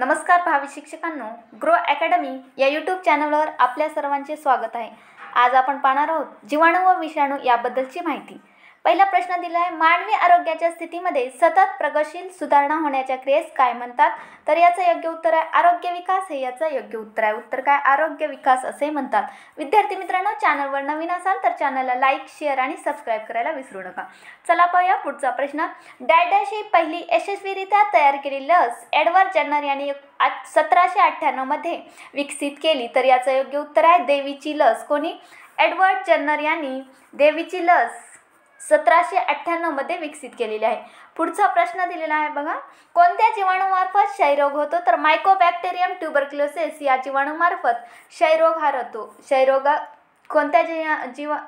नमस्कार भावी शिक्षकांनो ग्रो अकॅडमी या यूट्यूब चॅनलवर आपल्या सर्वांचे स्वागत आहे आज आपण पाहणार आहोत जीवाणू व विषाणू याबद्दलची माहिती पहिला प्रश्न दिला आहे मानवी आरोग्याच्या स्थितीमध्ये सतत प्रगतशील सुधारणा होण्याच्या क्रियेस काय म्हणतात तर याचं योग्य उत्तर आहे आरोग्य विकास हे याचं योग्य उत्तर आहे उत्तर काय आरोग्य विकास असे म्हणतात विद्यार्थी मित्रांनो चॅनलवर नवीन असाल तर चॅनलला लाईक शेअर आणि सबस्क्राईब करायला विसरू नका चला पाहूया पुढचा प्रश्न ही पहिली यशस्वीरित्या तयार केली लस एडवर्ड जन्नर यांनी सतराशे अठ्ठ्याण्णवमध्ये विकसित केली तर याचं योग्य उत्तर आहे देवीची लस कोणी एडवर्ड जन्नर यांनी देवीची लस सतराशे अठ्ठ्याण्णवमध्ये विकसित केलेली आहे पुढचा प्रश्न दिलेला आहे बघा कोणत्या जीवाणूमार्फत क्षयरोग होतो तर मायकोबॅक्टेरियम ट्युबरक्युलोसिस या जीवाणूमार्फत क्षयरोग हा रहतो क्षयरोग कोणत्या जी जीवा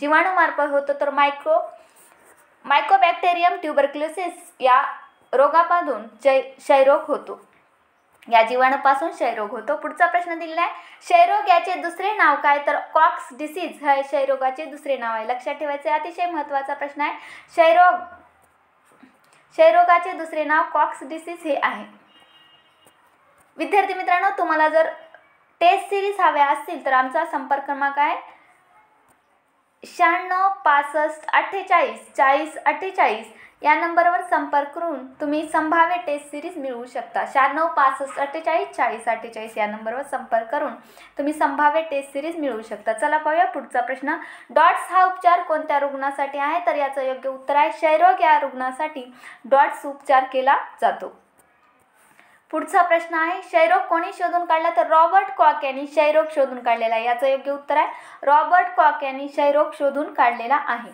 जीवाणूमार्फत होतो तर मायक्रो मायकोबॅक्टेरियम ट्युबरक्युलोसिस या रोगापासून जय क्षयरोग होतो या जीवाणूपासून क्षयरोग होतो पुढचा प्रश्न दिलेला आहे क्षयरोग याचे दुसरे नाव काय तर कॉक्स डिसीज हे क्षयरोगाचे दुसरे नाव आहे लक्षात ठेवायचे अतिशय महत्त्वाचा प्रश्न आहे क्षयरोग क्षयरोगाचे दुसरे नाव कॉक्स डिसीज हे आहे विद्यार्थी मित्रांनो तुम्हाला जर टेस्ट सिरीज हव्या असतील तर आमचा संपर्क क्रमांक आहे शहाण्णव पासष्ट अठ्ठेचाळीस चाळीस अठ्ठेचाळीस या नंबरवर संपर्क करून तुम्ही संभाव्य टेस्ट सिरीज मिळवू शकता शहाण्णव पासष्ट अठ्ठेचाळीस चाळीस अठ्ठेचाळीस या नंबरवर संपर्क करून तुम्ही संभाव्य टेस्ट सिरीज मिळवू शकता चला पाहूया पुढचा प्रश्न डॉट्स हा उपचार कोणत्या रुग्णासाठी आहे तर याचं योग्य उत्तर आहे क्षयरोग या रुग्णासाठी डॉट्स उपचार केला जातो पुढचा प्रश्न आहे क्षयरोग कोणी शोधून काढला तर रॉबर्ट कॉक यांनी क्षयरोग शोधून काढलेला आहे याचं योग्य उत्तर आहे रॉबर्ट कॉक यांनी क्षयरोग शोधून काढलेला आहे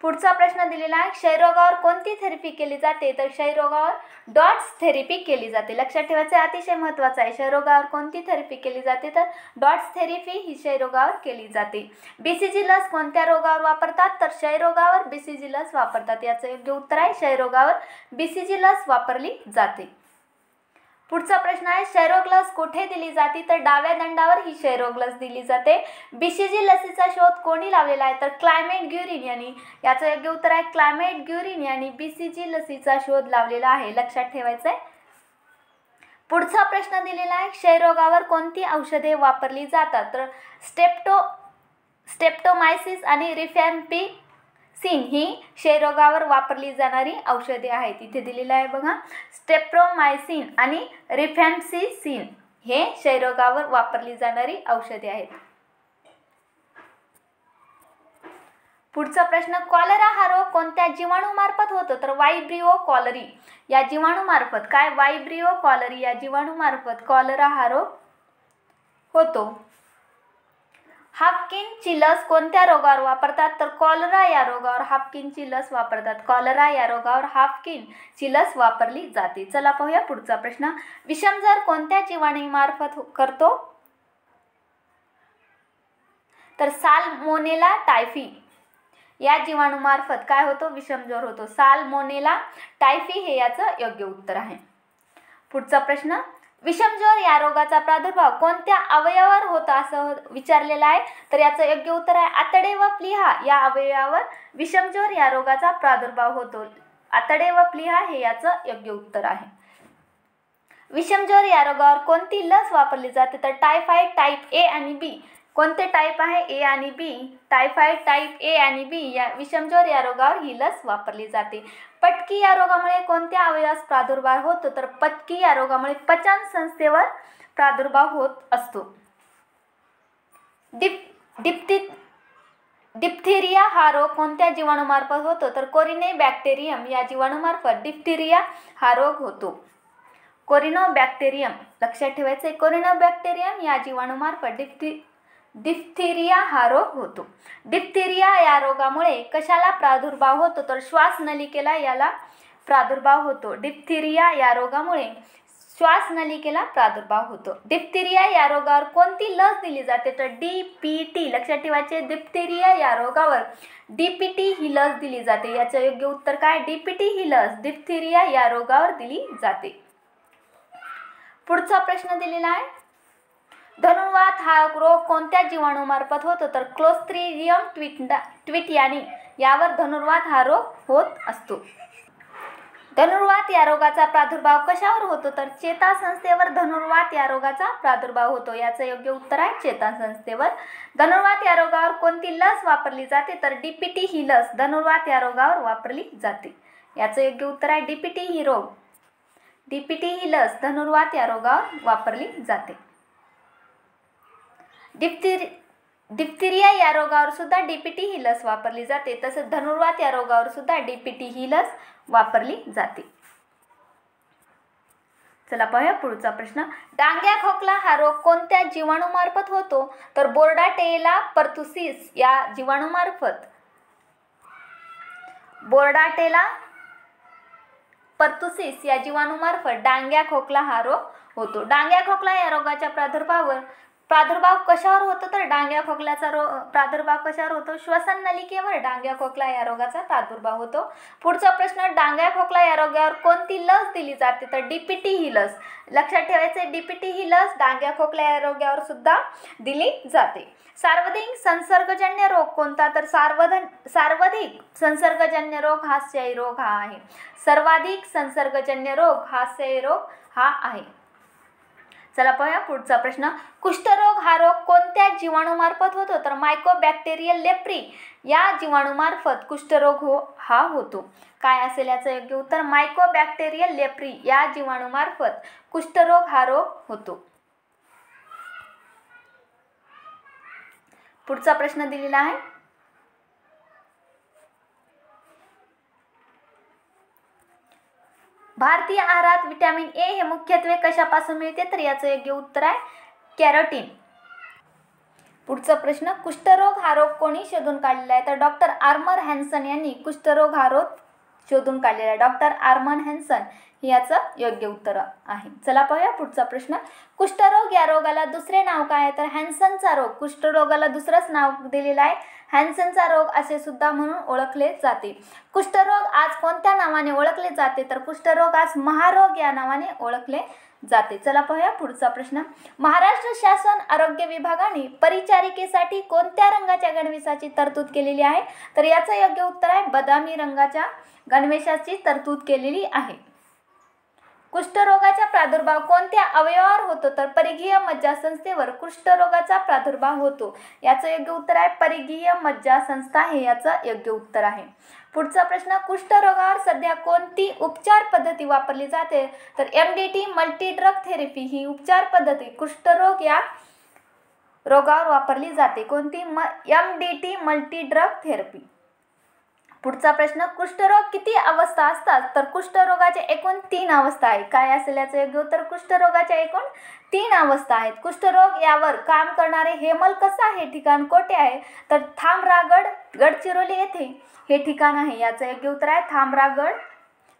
पुढचा प्रश्न दिलेला आहे क्षयरोगावर कोणती थेरपी केली जाते तर क्षयरोगावर डॉट्स थेरपी केली जाते लक्षात ठेवायचं अतिशय महत्त्वाचं आहे क्षयरोगावर कोणती थेरपी केली जाते तर डॉट्स थेरपी ही क्षयरोगावर केली जाते बी सी जी लस कोणत्या रोगावर वापरतात तर क्षयरोगावर बी सी जी लस वापरतात याचं योग्य उत्तर आहे क्षयरोगावर बी सी जी लस वापरली जाते पुढचा प्रश्न आहे लस कुठे दिली जाते तर डाव्या दंडावर ही लस दिली जाते बीसीजी लसीचा शोध कोणी लावलेला आहे तर क्लायमेट ग्युरिन यांनी याचं योग्य उत्तर आहे क्लायमेट ग्युरिन यांनी बीसीजी लसीचा शोध लावलेला आहे लक्षात ठेवायचं आहे पुढचा प्रश्न दिलेला आहे क्षयरोगावर कोणती औषधे वापरली जातात तर स्टेप्टो स्टेप्टोमायसिस आणि रिफॅम्पी सीन ही क्षयरोगावर वापरली जाणारी औषधे आहेत इथे दिलेलं आहे बघा स्टेप्रोमायसिन आणि रिफॅम्सिसिन हे क्षयरोगावर वापरली जाणारी औषधे आहेत पुढचा प्रश्न कॉलरा हा रोग कोणत्या जीवाणूमार्फत होतो तर वायब्रिओ कॉलरी या जीवाणूमार्फत काय वायब्रिओ कॉलरी या जीवाणूमार्फत कॉलरा हा रोग होतो हाफकिनची लस कोणत्या रोगावर वापरतात तर कॉलरा या रोगावर हाफकिनची लस वापरतात कॉलरा या रोगावर हाफकिनची लस वापरली जाते चला पाहूया पुढचा प्रश्न विषमजर कोणत्या जीवाणूमार्फत करतो तर मोनेला टायफी या जीवाणूमार्फत काय होतो विषमजोर होतो सालमोनेला टायफी हे याचं योग्य उत्तर आहे पुढचा प्रश्न विषमज्वर या रोगाचा प्रादुर्भाव कोणत्या अवयवावर होतो असं विचारलेलं आहे तर याचं योग्य उत्तर आहे आतडे व प्लिहा या अवयवावर विषमज्वर या रोगाचा प्रादुर्भाव होतो आतडे व प्लिहा हे याचं योग्य उत्तर आहे विषमज्वर या रोगावर कोणती लस वापरली जाते तर टायफाईड टाईप ए आणि बी कोणते टाईप आहे ए आणि बी टायफाईड टाईप ए आणि बी या विषमज्वर या रोगावर ही लस वापरली जाते पटकी या रोगामुळे कोणत्या अवयवास प्रादुर्भाव होतो तर पटकी या रोगामुळे पचन संस्थेवर प्रादुर्भाव होत असतो डिप डिप्ती डिप्थेरिया हा रोग कोणत्या जीवाणूमार्फत होतो तर कोरिने बॅक्टेरियम या जीवाणूमार्फत डिप्थेरिया हा रोग होतो कोरिनो बॅक्टेरियम लक्षात ठेवायचं आहे कोरिनो बॅक्टेरियम या जीवाणूमार्फत डिप्थि डिप्थेरिया हा रोग होतो डिप्थेरिया या रोगामुळे कशाला प्रादुर्भाव होतो तर श्वास नलिकेला याला प्रादुर्भाव होतो डिप्थेरिया या रोगामुळे नलिकेला प्रादुर्भाव होतो डिप्थेरिया या रोगावर कोणती लस दिली जाते तर डी पी टी लक्षात ठेवायचे डिप्थेरिया या रोगावर डी पी टी ही लस दिली जाते याचं योग्य उत्तर काय डी पी टी ही लस डिप्थेरिया या रोगावर दिली जाते पुढचा प्रश्न दिलेला आहे धनुर्वात हा रोग कोणत्या जीवाणूमार्फत होतो तर क्लोस्त्रिडियम ट्विटा यानी यावर धनुर्वात हा रोग होत असतो धनुर्वात या रोगाचा प्रादुर्भाव कशावर होतो तर संस्थेवर धनुर्वात या रोगाचा प्रादुर्भाव होतो याचं योग्य उत्तर आहे संस्थेवर धनुर्वात या रोगावर कोणती लस वापरली जाते तर डीपीटी ही लस धनुर्वात या रोगावर वापरली जाते याचं योग्य उत्तर आहे डीपीटी ही रोग डीपीटी ही लस धनुर्वात या रोगावर वापरली जाते डिप्थिरी डिप्थिरिया या रोगावर सुद्धा डीपीटी ही लस वापरली जाते तसंच धनुर्वात या रोगावर सुद्धा डीपीटी ही लस वापरली जाते चला पाहूया पुढचा प्रश्न डांग्या खोकला हा रोग कोणत्या जीवाणू मार्फत होतो तर बोर्डाटेला पर्तुसिस या जीवाणूमार्फत बोर्डाटेला पर्तुसिस या जीवाणूमार्फत डांग्या खोकला हा रोग होतो डांग्या खोकला या रोगाच्या प्रादुर्भावावर प्रादुर्भाव कशावर होतो तर डांग्या खोकल्याचा रो प्रादुर्भाव कशावर होतो श्वसन नलिकेवर डांग्या खोकला या रोगाचा प्रादुर्भाव होतो पुढचा प्रश्न डांग्या खोकला या रोगावर कोणती लस दिली जाते तर डीपीटी ही लस लक्षात ठेवायचे डीपीटी ही लस डांग्या खोकला या रोगावर सुद्धा दिली जाते सार्वधिक संसर्गजन्य रोग कोणता तर सार्वधन सार्वधिक संसर्गजन्य रोग हास्यय रोग हा आहे सर्वाधिक संसर्गजन्य रोग हास्यय रोग हा आहे चला पाहूया पुढचा प्रश्न कुष्ठरोग हा रोग कोणत्या जीवाणूमार्फत होतो तर मायकोबॅक्टेरियल लेप्री या जीवाणूमार्फत कुष्ठरोग हो हा होतो काय असेल याचं योग्य उत्तर मायकोबॅक्टेरियल लेप्री या जीवाणूमार्फत कुष्ठरोग हा रोग होतो पुढचा प्रश्न दिलेला आहे भारतीय आहारात व्हिटॅमिन ए हे मुख्यत्वे कशापासून मिळते तर याचं योग्य उत्तर आहे कॅरोटीन पुढचा प्रश्न कुष्ठरोग हा रोग कोणी शोधून काढलेला आहे तर डॉक्टर आर्मर हॅन्सन यांनी कुष्ठरोग हा रोग शोधून काढलेला आहे डॉक्टर आर्मन हॅन्सन याचं योग्य उत्तर आहे चला पाहूया पुढचा प्रश्न कुष्ठरोग या रोगाला दुसरे नाव काय तर हॅन्सनचा रोग कुष्ठरोगाला दुसरंच नाव दिलेलं आहे हॅन्सनचा रोग असे सुद्धा म्हणून ओळखले जाते कुष्ठरोग आज कोणत्या नावाने ओळखले जाते तर कुष्ठरोग आज महारोग या नावाने ओळखले जाते चला पाहूया पुढचा प्रश्न महाराष्ट्र शासन आरोग्य विभागाने परिचारिकेसाठी कोणत्या रंगाच्या गणवेशाची तरतूद केलेली आहे तर याचं योग्य उत्तर आहे बदामी रंगाच्या गणवेशाची तरतूद केलेली आहे कुष्ठरोगाचा प्रादुर्भाव कोणत्या अवयवावर होतो तर परिघीय संस्थेवर कुष्ठरोगाचा प्रादुर्भाव होतो याचं योग्य उत्तर आहे परिघीय संस्था हे याचं योग्य उत्तर आहे पुढचा प्रश्न कुष्ठरोगावर सध्या कोणती उपचार पद्धती वापरली जाते तर M D T multi drug therapy ही उपचार पद्धती कुष्ठरोग या रोगावर वापरली जाते कोणती म M D T multi drug therapy पुढचा प्रश्न कुष्ठरोग किती अवस्था असतात तर कुष्ठरोगाचे एकूण तीन अवस्था आहे काय असेल याचं योग्य उत्तर कुष्ठरोगाच्या एकूण तीन अवस्था आहेत कुष्ठरोग यावर काम करणारे हेमल कसं आहे ठिकाण कोठे आहे तर थांबरागड गडचिरोली येथे हे ठिकाण आहे याचं योग्य उत्तर आहे थांबरागड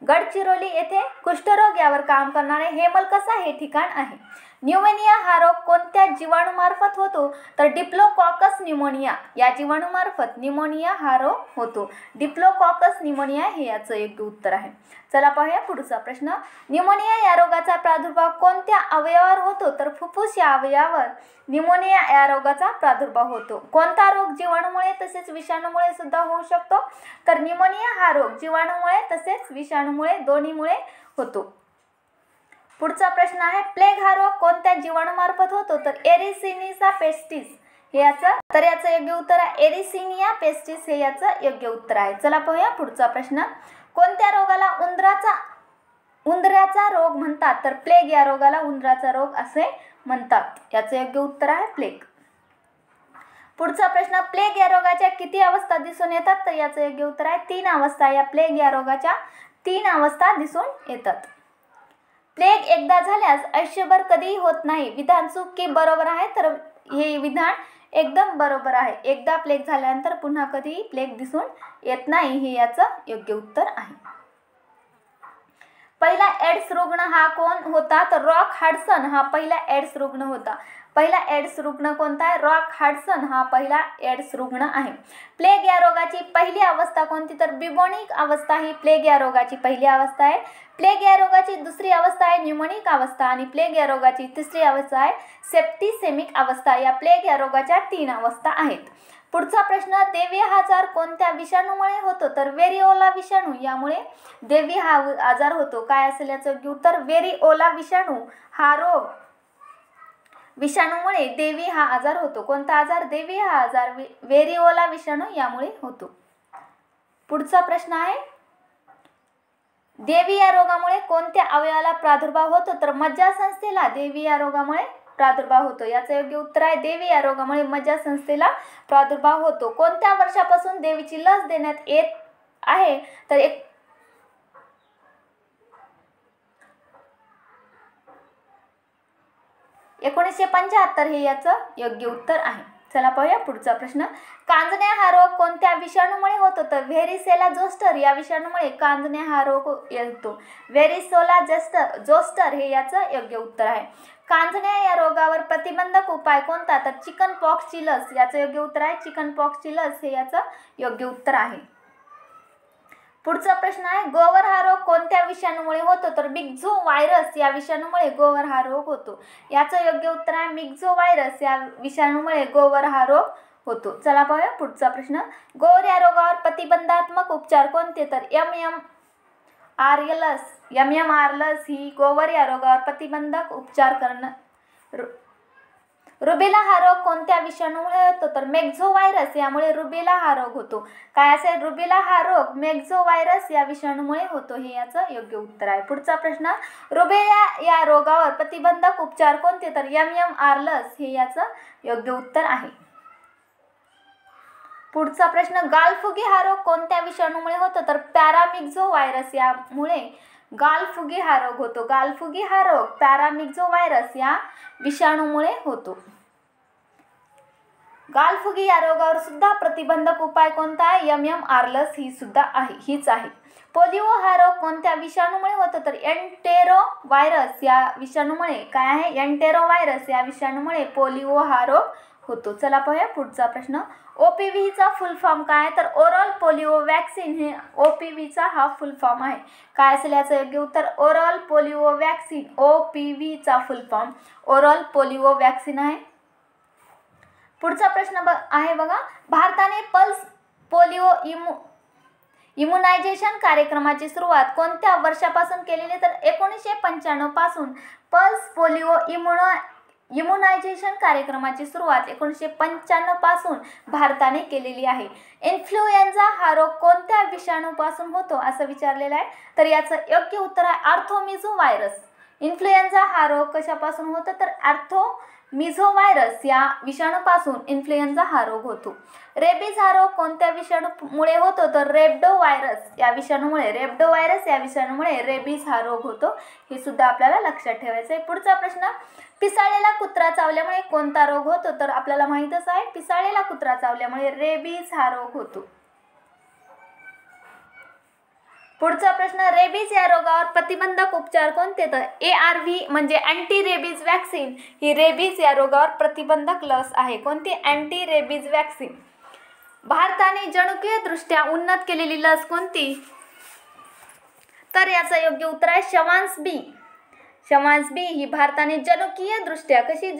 गडचिरोली येथे कुष्ठरोग यावर काम करणारे हेमल कसं हे ठिकाण आहे न्युमोनिया हा रोग कोणत्या जीवाणूमार्फत होतो तर डिप्लोकॉकस न्युमोनिया या जीवाणूमार्फत न्यूमोनिया हा रोग होतो डिप्लोकॉकस न्युमोनिया हे याचं एक उत्तर आहे चला पाहूया पुढचा प्रश्न न्यूमोनिया या रोगाचा प्रादुर्भाव कोणत्या अवयवावर होतो तर फुफ्फुस या अवयवावर न्यूमोनिया या रोगाचा प्रादुर्भाव होतो कोणता रोग जीवाणूमुळे तसेच विषाणूमुळे सुद्धा होऊ शकतो तर न्यूमोनिया हा रोग जीवाणूमुळे तसेच विषाणूमुळे दोन्हीमुळे होतो पुढचा प्रश्न आहे प्लेग हा रोग कोणत्या जीवाणूमार्फत होतो तर एरिसिनिसा पेस्टिस हे याचं तर याचं योग्य उत्तर आहे एरिसिनिया पेस्टिस हे याचं योग्य उत्तर आहे चला पाहूया पुढचा प्रश्न कोणत्या रोगाला उंदराचा उंदराचा रोग म्हणतात तर प्लेग या रोगाला उंदराचा रोग असे म्हणतात याचं योग्य उत्तर आहे प्लेग पुढचा प्रश्न प्लेग या रोगाच्या किती अवस्था दिसून येतात तर याचं योग्य उत्तर आहे तीन अवस्था या प्लेग या रोगाच्या तीन अवस्था दिसून येतात प्लेग एकदा झाल्यास आयुष्यभर कधीही होत नाही विधान चूक की बरोबर आहे तर हे विधान एकदम बरोबर आहे एकदा प्लेग झाल्यानंतर पुन्हा कधीही प्लेग दिसून येत नाही हे याचं योग्य उत्तर आहे पहिला एड्स रुग्ण हा कोण होता तर रॉक हाडसन हा पहिला एड्स रुग्ण होता पहिला एड्स रुग्ण कोणता आहे रॉक हार्डसन हा पहिला एड्स रुग्ण आहे प्लेग या रोगाची पहिली अवस्था कोणती तर बिबोनिक अवस्था ही प्लेग या रोगाची पहिली अवस्था आहे प्लेग या रोगाची दुसरी अवस्था आहे न्युमोनिक अवस्था आणि प्लेग या रोगाची तिसरी अवस्था आहे सेप्टिसेमिक अवस्था या प्लेग या रोगाच्या तीन अवस्था आहेत पुढचा प्रश्न देवी हा आजार कोणत्या विषाणूमुळे होतो तर वेरिओला विषाणू यामुळे देवी हा आजार होतो काय असेल याचं उत्तर वेरिओला विषाणू हा रोग विषाणूमुळे देवी हा आजार होतो कोणता आजार देवी हा आजार वेरिओला विषाणू यामुळे होतो पुढचा प्रश्न आहे देवी या रोगामुळे कोणत्या अवयवाला प्रादुर्भाव होतो तर मज्जासंस्थेला देवी या रोगामुळे प्रादुर्भाव होतो याचं योग्य उत्तर आहे देवी या रोगामुळे मज्जासंस्थेला प्रादुर्भाव होतो कोणत्या वर्षापासून देवीची लस देण्यात येत आहे तर एक एकोणीसशे पंच्याहत्तर हे याचं योग्य उत्तर आहे चला पाहूया पुढचा प्रश्न कांजण्या हा रोग कोणत्या विषाणूमुळे होतो तर व्हेरिसेला जोस्टर या विषाणूमुळे कांजण्या हा रोग येतो व्हेरीसोला जस्टर जोस्टर हे याचं योग्य उत्तर आहे कांजण्या या रोगावर प्रतिबंधक उपाय कोणता तर चिकन पॉक्सची लस याचं योग्य उत्तर आहे चिकन पॉक्सची लस हे याचं योग्य उत्तर आहे पुढचा प्रश्न आहे गोवर हा रोग कोणत्या विषाणूमुळे होतो तर मिक्झो व्हायरस या विषाणूमुळे गोवर हा रोग होतो याचं योग्य उत्तर आहे मिक्झो व्हायरस या विषाणूमुळे गोवर हा रोग होतो चला पाहूया पुढचा प्रश्न गोवर या रोगावर प्रतिबंधात्मक उपचार कोणते तर एम एम आर लस एम एम आर लस ही गोवर या रोगावर प्रतिबंधक उपचार करणं रुबेला हा रोग कोणत्या विषाणूमुळे होतो तर मेक्झो व्हायरस यामुळे रुबेला हा रोग होतो काय असेल रुबेला हा रोग मेक्झो व्हायरस या विषाणूमुळे होतो हे याचं योग्य उत्तर आहे पुढचा प्रश्न रुबेला या रोगावर प्रतिबंधक उपचार कोणते तर यम यम आर लस हे याचं योग्य उत्तर आहे पुढचा प्रश्न गालफुगी हा रोग कोणत्या विषाणूमुळे होतो तर पॅरामिक्झो व्हायरस यामुळे गालफुगी हा रोग होतो गालफुगी हा रोग पॅरामिक्झो व्हायरस या विषाणूमुळे होतो गालफुगी या रोगावर सुद्धा प्रतिबंधक उपाय कोणता आहे यम यम आर्लस ही सुद्धा आहे हीच आहे पोलिओ हा रोग कोणत्या विषाणूमुळे होतो तर एन्टेरो व्हायरस या विषाणूमुळे काय आहे एन्टेरो व्हायरस या विषाणूमुळे पोलिओ हा रोग होतो चला पाहूया पुढचा प्रश्न ओ पी व्हीचा फुल फॉर्म काय तर ओरल पोलिओ वॅक्सिन हे ओ पी व्हीचा हा फुल फॉर्म आहे काय असेल याचं योग्य उत्तर oral polio vaccine O P व्हीचा full form oral polio vaccine आहे पुढचा प्रश्न ब आहे बघा भारताने पल्स पोलिओ इमु इम्युनायझेशन कार्यक्रमाची सुरुवात कोणत्या वर्षापासून केलेली तर एकोणीसशे पंच्याण्णवपासून पल्स पोलिओ इम्युनो इम्युनायझेशन कार्यक्रमाची सुरुवात एकोणीसशे पासून भारताने केलेली आहे इन्फ्लुएन्झा हा रोग कोणत्या विषाणूपासून होतो असं विचारलेला आहे तर याचं योग्य उत्तर आहे आर्थोमिझो व्हायरस इन्फ्लुएन्झा हा रोग कशापासून होतो तर आर्थो मिझो व्हायरस या विषाणूपासून इन्फ्लुएन्झा हा रोग होतो रेबीज हा रोग कोणत्या विषाणूमुळे होतो तर रेबडो व्हायरस या विषाणूमुळे रेबडो व्हायरस या विषाणूमुळे रेबीज हा रोग होतो हे सुद्धा आपल्याला लक्षात ठेवायचं आहे पुढचा प्रश्न पिसाळेला कुत्रा चावल्यामुळे कोणता रोग होतो तर आपल्याला माहीतच आहे पिसाळेला कुत्रा चावल्यामुळे रेबीज हा रोग होतो पुढचा प्रश्न रेबीज या रोगावर प्रतिबंधक उपचार कोणते तर ए आर व्ही म्हणजे अँटी रेबीज वॅक्सिन ही रेबीज या रोगावर प्रतिबंधक लस आहे कोणती अँटी रेबीज वॅक्सिन भारताने जनुकीय दृष्ट्या उन्नत केलेली लस कोणती तर याचं योग्य उत्तर आहे शवांस बी शवांस बी ही भारताने जनुकीय दृष्ट्या कशी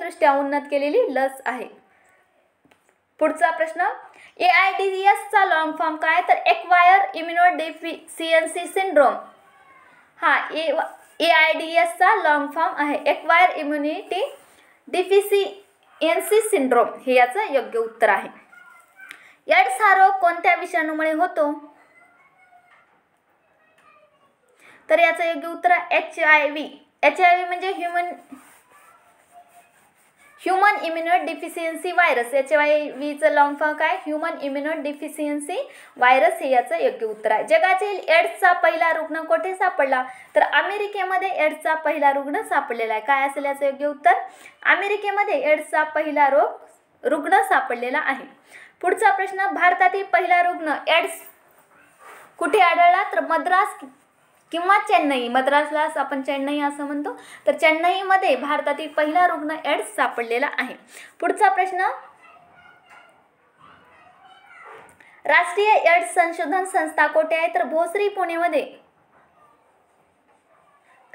दृष्ट्या उन्नत केलेली लस आहे पुढचा प्रश्न ए आय डी एसचा लॉंग फॉर्म काय तर एक्वायर इम्युनो डेफिसियन्सी सिंड्रोम हा ए ए आय डी एसचा लॉंग फॉर्म आहे एक्वायर इम्युनिटी डिफिसियन्सी सिंड्रोम हे याचं योग्य उत्तर आहे एड्स हा रोग कोणत्या विषाणूमुळे होतो तर याचं योग्य उत्तर H I V H I V म्हणजे human human immuno deficiency virus याचे वाय वीचं लॉंग फॉर्म काय ह्युमन इम्युनो डिफिशियन्सी व्हायरस हे याचं योग्य उत्तर आहे जगातील एड्सचा पहिला रुग्ण कोठे सापडला तर अमेरिकेमध्ये एड्सचा पहिला रुग्ण सापडलेला आहे काय असेल याचं योग्य उत्तर अमेरिकेमध्ये एड्सचा पहिला रोग रुग्ण सापडलेला आहे पुढचा प्रश्न भारतातील पहिला रुग्ण एड्स कुठे आढळला तर मद्रास किंवा चेन्नई मद्रासला आपण चेन्नई असं म्हणतो तर चेन्नईमध्ये भारतातील पहिला रुग्ण एड्स सापडलेला आहे पुढचा प्रश्न राष्ट्रीय एड्स संशोधन संस्था कोठे आहे तर भोसरी मध्ये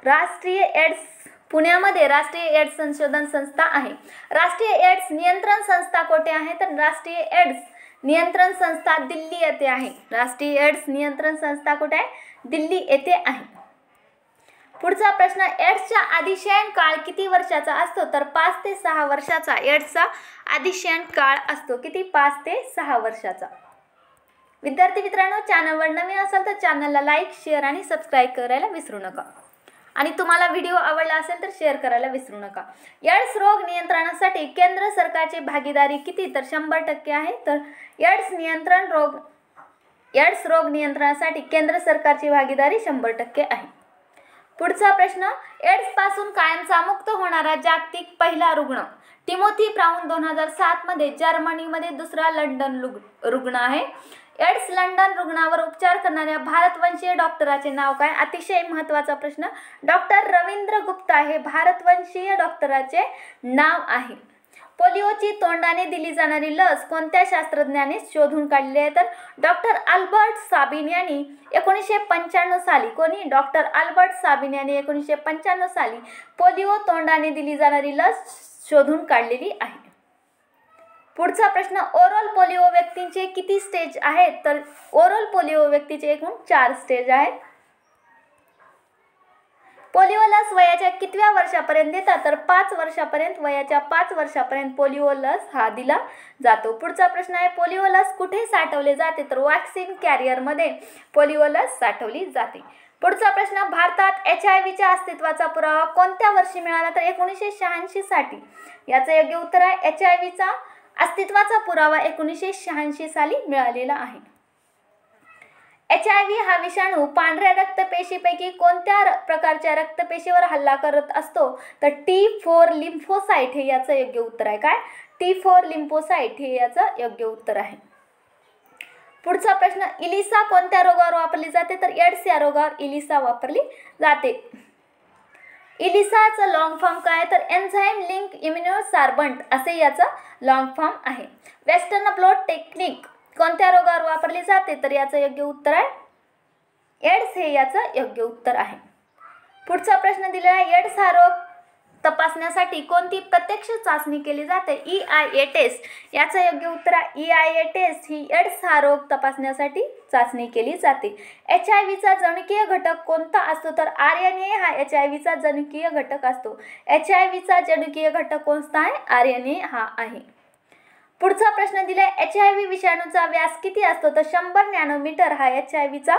राष्ट्रीय एड्स पुण्यामध्ये राष्ट्रीय एड्स संशोधन संस्था आहे राष्ट्रीय एड्स नियंत्रण संस्था कोठे आहे तर राष्ट्रीय एड्स नियंत्रण संस्था दिल्ली येथे आहे राष्ट्रीय एड्स नियंत्रण संस्था कुठे आहे दिल्ली येथे आहे पुढचा प्रश्न एड्सच्या आधीशयन काळ किती वर्षाचा असतो तर पाच ते सहा वर्षाचा एड्सचा आधीशयन काळ असतो किती पाच ते सहा वर्षाचा विद्यार्थी मित्रांनो चॅनलवर नवीन असाल तर चॅनलला लाईक शेअर आणि सबस्क्राईब करायला विसरू नका आणि तुम्हाला व्हिडिओ आवडला असेल तर शेअर करायला विसरू नका एड्स रोग नियंत्रणासाठी केंद्र सरकारची भागीदारी किती तर शंभर टक्के आहे तर एड्स नियंत्रण रोग एड्स रोग नियंत्रणासाठी केंद्र सरकारची भागीदारी शंभर टक्के आहे पुढचा प्रश्न एड्सपासून कायमचा मुक्त होणारा जागतिक पहिला रुग्ण टिमोथी ब्राऊन दोन हजार सातमध्ये जर्मनीमध्ये दुसरा लंडन रुग्ण आहे एड्स लंडन रुग्णावर उपचार करणाऱ्या भारतवंशीय डॉक्टराचे नाव काय अतिशय महत्त्वाचा प्रश्न डॉक्टर रवींद्र गुप्ता हे भारतवंशीय डॉक्टराचे नाव आहे पोलिओची तोंडाने दिली जाणारी लस कोणत्या शास्त्रज्ञाने शोधून काढलेली आहे तर डॉक्टर अल्बर्ट साबिन यांनी एकोणीसशे पंच्याण्णव साली कोणी डॉक्टर अल्बर्ट साबिन यांनी एकोणीसशे पंच्याण्णव साली पोलिओ तोंडाने दिली जाणारी लस शोधून काढलेली आहे पुढचा प्रश्न ओरल पोलिओ व्यक्तींचे किती स्टेज आहेत तर ओरल पोलिओ व्यक्तीचे एकूण चार स्टेज आहेत पोलिओ लस वयाच्या कितव्या वर्षापर्यंत देतात तर पाच वर्षापर्यंत वयाच्या पाच वर्षापर्यंत पोलिओ लस हा दिला जातो पुढचा प्रश्न आहे पोलिओ लस कुठे साठवले जाते तर वॅक्सिन कॅरियरमध्ये पोलिओ लस साठवली जाते पुढचा प्रश्न भारतात एच आय व्हीच्या अस्तित्वाचा पुरावा कोणत्या वर्षी मिळाला तर एकोणीसशे शहाऐंशी साठी याचं योग्य उत्तर आहे एच आय व्हीचा अस्तित्वाचा पुरावा एकोणीसशे शहाऐंशी साली मिळालेला आहे एच आय व्ही हा विषाणू पांढऱ्या रक्तपेशीपैकी कोणत्या प्रकारच्या रक्तपेशीवर हल्ला करत असतो तर टी फोर लिम्फोसाईट हे याचं योग्य उत्तर आहे काय टी फोर लिम्फोसाईट हे याचं योग्य उत्तर आहे पुढचा प्रश्न इलिसा कोणत्या रोगावर वापरली जाते तर एड्स या रोगावर इलिसा वापरली जाते इलिसाचं लॉंग फॉर्म काय तर एन्झाईम लिंक इम्युनो सार्बंट असे याचं लॉंग फॉर्म आहे वेस्टर्न अपलोड टेक्निक कोणत्या रोगावर वापरली जाते तर याचं योग्य उत्तर आहे एड्स हे याचं योग्य उत्तर आहे पुढचा प्रश्न दिलेला आहे एड्स हा रोग तपासण्यासाठी कोणती प्रत्यक्ष चाचणी केली जाते ई आय ए टेस्ट याचं योग्य उत्तर आहे ई आय ए टेस्ट ही एड्स हा रोग तपासण्यासाठी चाचणी केली जाते एच आय व्हीचा जनकीय घटक कोणता असतो तर आर एन ए हा एच आय व्हीचा जनुकीय घटक असतो एच आय व्हीचा जनुकीय घटक कोणता आहे आर एन ए हा आहे पुढचा प्रश्न दिलाय एच आय व्ही विषाणूचा व्यास किती असतो तर शंभर नॅनोमीटर हा एच आय व्हीचा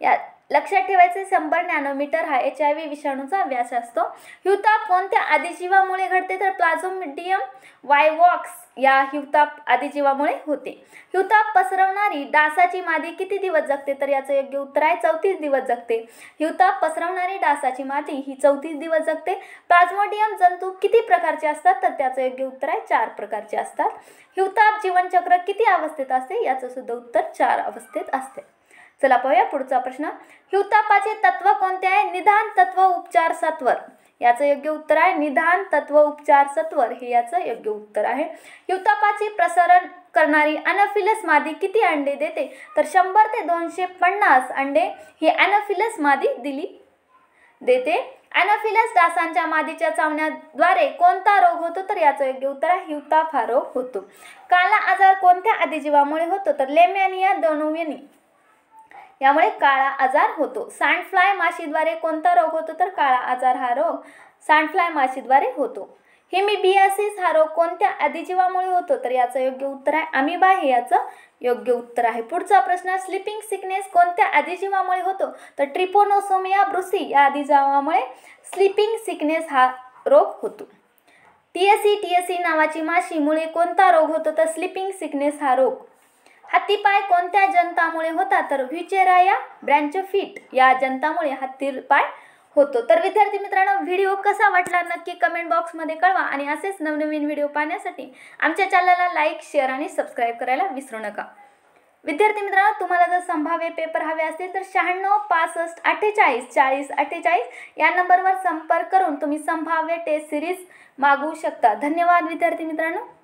या लक्षात ठेवायचे शंभर नॅनोमीटर हा एच आय व्ही विषाणूचा व्यास असतो हिवताप कोणत्या आदिजीवामुळे घडते तर प्लाझोमिडियम वायवॉक्स या हिवताप आदिजीवामुळे होते हिवताप पसरवणारी डासाची मादी किती दिवस जगते तर याचं योग्य उत्तर आहे चौतीस दिवस जगते हिवताप पसरवणारी डासाची मादी ही चौतीस दिवस जगते प्लाझ्मोडियम जंतू किती प्रकारचे असतात तर त्याचं योग्य उत्तर आहे चार प्रकारचे असतात हिवताप जीवनचक्र किती अवस्थेत असते याचं सुद्धा उत्तर चार अवस्थेत असते चला पाहूया पुढचा प्रश्न हिवतापाचे तत्व कोणते आहे निधान तत्व उपचार सत्वर याचं योग्य उत्तर आहे निधान तत्व उपचार सत्वर हे याचं योग्य उत्तर आहे हिवतापाचे प्रसारण करणारी अनफिलस मादी किती अंडे देते तर शंभर ते दोनशे पन्नास अंडे ही अनफिलस मादी दिली देते अनफिलस डासांच्या मादीच्या चावण्याद्वारे कोणता रोग होतो तर याचं योग्य उत्तर आहे हा रोग होतो काला आजार कोणत्या आदिजीवामुळे होतो तर लेमॅनिया दोनोव्यनी यामुळे काळा आजार होतो सांडफ्लाय माशीद्वारे कोणता रोग होतो तर काळा आजार हा रोग सांडफ्लाय माशीद्वारे होतो हेमिबियासिस हा रोग कोणत्या अधिजीवामुळे होतो तर याचं योग्य उत्तर आहे अमिबा हे याचं योग्य उत्तर आहे पुढचा प्रश्न स्लिपिंग सिकनेस कोणत्या अधिजीवामुळे होतो तर ट्रिपोनोसोमिया ब्रुसी या आदिजीवामुळे स्लिपिंग सिकनेस हा रोग होतो एस सी नावाची माशीमुळे कोणता रोग होतो तर स्लिपिंग सिकनेस हा रोग पाय कोणत्या जनतामुळे होता तर व्हिचेरा या ब्रँच फिट या जंतामुळे पाय होतो तर विद्यार्थी मित्रांनो व्हिडिओ कसा वाटला नक्की कमेंट बॉक्समध्ये कळवा आणि असेच नवनवीन व्हिडिओ पाहण्यासाठी आमच्या चॅनलला लाईक शेअर आणि सबस्क्राईब करायला विसरू नका विद्यार्थी मित्रांनो तुम्हाला जर संभाव्य पेपर हवे असतील तर शहाण्णव पासष्ट अठ्ठेचाळीस चाळीस अठ्ठेचाळीस या नंबरवर संपर्क करून तुम्ही संभाव्य टेस्ट सिरीज मागवू शकता धन्यवाद विद्यार्थी मित्रांनो